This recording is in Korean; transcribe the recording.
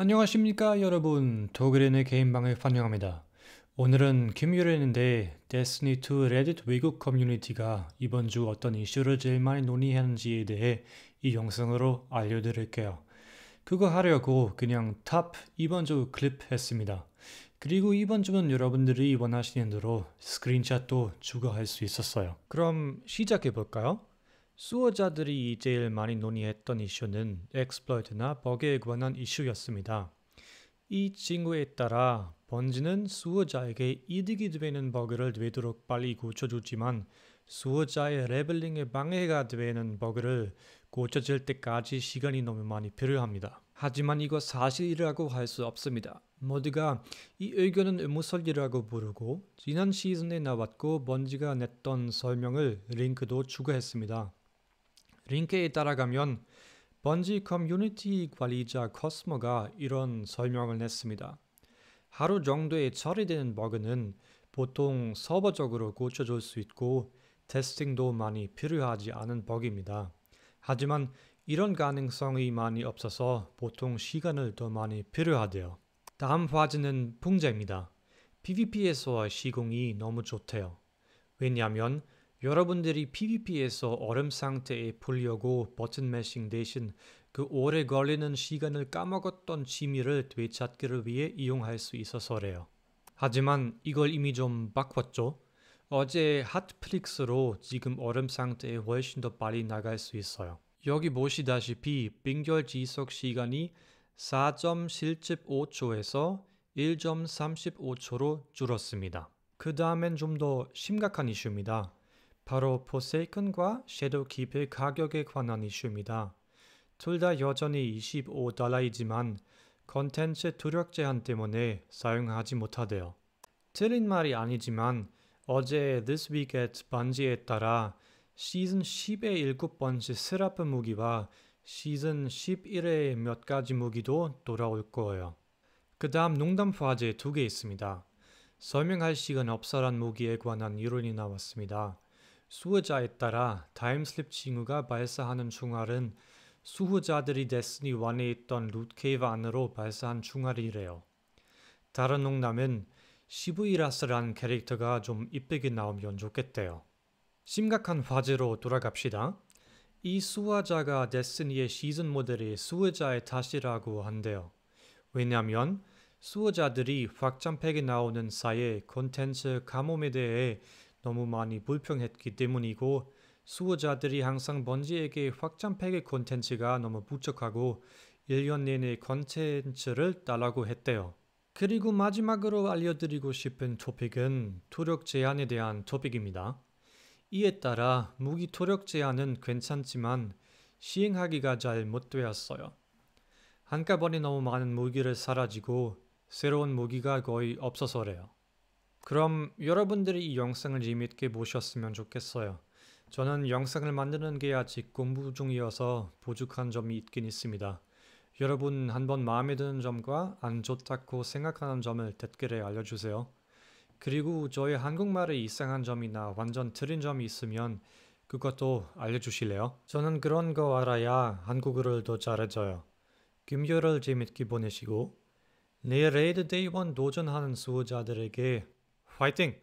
안녕하십니까 여러분 독일인의 개인방을 환영합니다. 오늘은 금요일인데 데스니2 레딧 외국 커뮤니티가 이번 주 어떤 이슈를 제일 많이 논의하는지에 대해 이 영상으로 알려드릴게요. 그거 하려고 그냥 탑 이번 주 클립 했습니다. 그리고 이번 주는 여러분들이 원하시는 대로 스크린샷도 추가할 수 있었어요. 그럼 시작해 볼까요? 수호자들이 제일 많이 논의했던 이슈는 엑스플로이트나 버그에 관한 이슈였습니다. 이 친구에 따라 번지는 수호자에게 이득이 되는 버그를 되도록 빨리 고쳐주지만 수호자의 레벨링에 방해가 되는 버그를 고쳐질 때까지 시간이 너무 많이 필요합니다. 하지만 이거 사실이라고 할 수 없습니다. 모두가 이 의견은 의무설이라고 부르고 지난 시즌에 나왔고 번지가 냈던 설명을 링크도 추가했습니다. 링크에 따라가면 번지 커뮤니티 관리자 코스모가 이런 설명을 냈습니다. 하루 정도에 처리되는 버그는 보통 서버적으로 고쳐줄 수 있고 테스팅도 많이 필요하지 않은 버그입니다. 하지만 이런 가능성이 많이 없어서 보통 시간을 더 많이 필요하대요. 다음 화제는 풍자입니다. PVP에서 시공이 너무 좋대요. 왜냐하면 여러분들이 PVP에서 얼음 상태에 보려고 버튼 매싱 대신 그 오래 걸리는 시간을 까먹었던 취미를 되찾기를 위해 이용할 수 있어서래요. 하지만 이걸 이미 좀 바꿨죠. 어제 핫플릭스로 지금 얼음 상태에 훨씬 더 빨리 나갈 수 있어요. 여기 보시다시피 빙결 지속 시간이 4.75초에서 1.35초로 줄었습니다. 그 다음엔 좀 더 심각한 이슈입니다. 바로 포세이큰과 섀도우 킵의 가격에 관한 이슈입니다. 둘 다 여전히 25달러이지만 컨텐츠 두력 제한 때문에 사용하지 못하대요. 틀린 말이 아니지만 어제 This Week at 반지에 따라 시즌 10의 7번째 스라프 무기와 시즌 11의 몇 가지 무기도 돌아올 거예요. 그 다음 농담 화제 두개 있습니다. 설명할 시간 없어란 무기에 관한 이론이 나왔습니다. 수호자에 따라 타임슬립 징후가 발사하는 총알은 수호자들이 데스니 1에 있던 룻케이브 안으로 발사한 총알이래요. 다른 농담은 시부이라스란 캐릭터가 좀 이쁘게 나오면 좋겠대요. 심각한 화제로 돌아갑시다. 이수호자가 데스니의 시즌 모델이 수호자의 탓이라고 한대요. 왜냐면 수호자들이 확장팩이 나오는 사이에 콘텐츠 감뭄에 대해 너무 많이 불평했기 때문이고 수호자들이 항상 번지에게 확장팩의 콘텐츠가 너무 부족하고 1년 내내 콘텐츠를 달라고 했대요. 그리고 마지막으로 알려드리고 싶은 토픽은 토력 제한에 대한 토픽입니다. 이에 따라 무기 토력 제한은 괜찮지만 시행하기가 잘 못 되었어요. 한꺼번에 너무 많은 무기를 사라지고 새로운 무기가 거의 없어서래요. 그럼 여러분들이 이 영상을 재미있게 보셨으면 좋겠어요. 저는 영상을 만드는 게 아직 공부 중이어서 부족한 점이 있긴 있습니다. 여러분 한번 마음에 드는 점과 안 좋다고 생각하는 점을 댓글에 알려주세요. 그리고 저의 한국말에 이상한 점이나 완전 틀린 점이 있으면 그것도 알려주실래요? 저는 그런 거 알아야 한국어를 더 잘해져요. 금요일을 재밌게 보내시고 내일 레이드 데이원 도전하는 수호자들에게 화이팅!